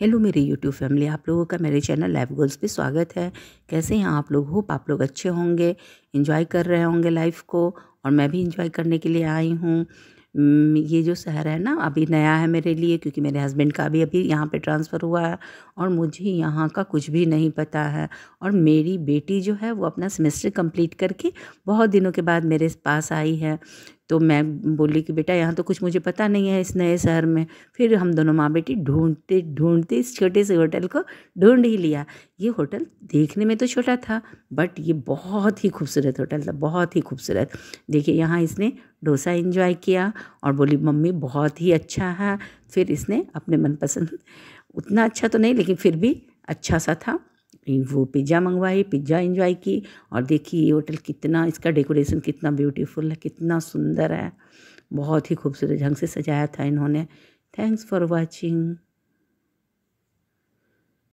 hello मेरी YouTube family आप लोगों का मेरे चैनल लाइफ गोल्स पे स्वागत है कैसे हैं आप लोग होप आप लोग अच्छे होंगे इन्जॉय कर रहे होंगे लाइफ को और मैं भी इन्जॉय करने के लिए आई हूँ ये जो शहर है ना अभी नया है मेरे लिए क्योंकि मेरे हस्बैंड का भी अभी यहाँ पे ट्रांसफ़र हुआ है और मुझे यहाँ का कुछ भी नहीं पता है और मेरी बेटी जो है वो अपना सेमेस्टर कंप्लीट करके बहुत दिनों के बाद मेरे पास आई है तो मैं बोली कि बेटा यहाँ तो कुछ मुझे पता नहीं है इस नए शहर में फिर हम दोनों माँ बेटी ढूंढते ढूंढते इस छोटे से होटल को ढूंढ ही लिया ये होटल देखने में तो छोटा था बट ये बहुत ही खूबसूरत होटल था बहुत ही खूबसूरत देखिए यहाँ इसने डोसा इन्जॉय किया और बोली मम्मी बहुत ही अच्छा है फिर इसने अपने मनपसंद उतना अच्छा तो नहीं लेकिन फिर भी अच्छा सा था वो पिज्ज़ा मंगवाए पिज्ज़ा इंजॉय की और देखिए ये होटल कितना इसका डेकोरेशन कितना ब्यूटीफुल है कितना सुंदर है बहुत ही खूबसूरत ढंग से सजाया था इन्होंने थैंक्स फॉर वॉचिंग